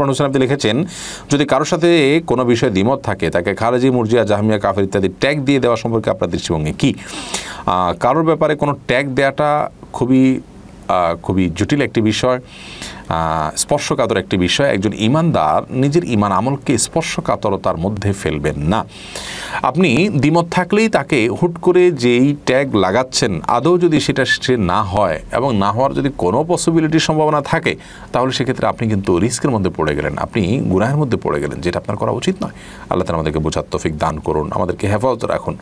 আপনি লিখেছেন যদি কারোর সাথে কোনো বিষয়ে দ্বিমত থাকে তাকে খারেজি মুরজিয়া জাহামিয়া কাফের ইত্যাদি ট্যাগ দিয়ে দেওয়া সম্পর্কে আপনার দৃষ্টিভঙ্গি কী কারোর ব্যাপারে কোনো ট্যাগ দেওয়াটা খুবই খুবই জটিল একটি বিষয় স্পর্শকাতর একটি বিষয় একজন ইমানদার নিজের ইমান আমলকে স্পর্শকাতরতার মধ্যে ফেলবেন না আপনি দ্বিমত থাকলেই তাকে হুট করে যেই ট্যাগ লাগাচ্ছেন আদৌ যদি সেটা সে না হয় এবং না হওয়ার যদি কোনো পসিবিলিটির সম্ভাবনা থাকে তাহলে সেক্ষেত্রে আপনি কিন্তু রিস্কের মধ্যে পড়ে গেলেন আপনি গুনাহের মধ্যে পড়ে গেলেন যেটা আপনার করা উচিত নয় আল্লাহ তালা আমাদেরকে বোঝার তফিক দান করুন আমাদেরকে হেফাজত রাখুন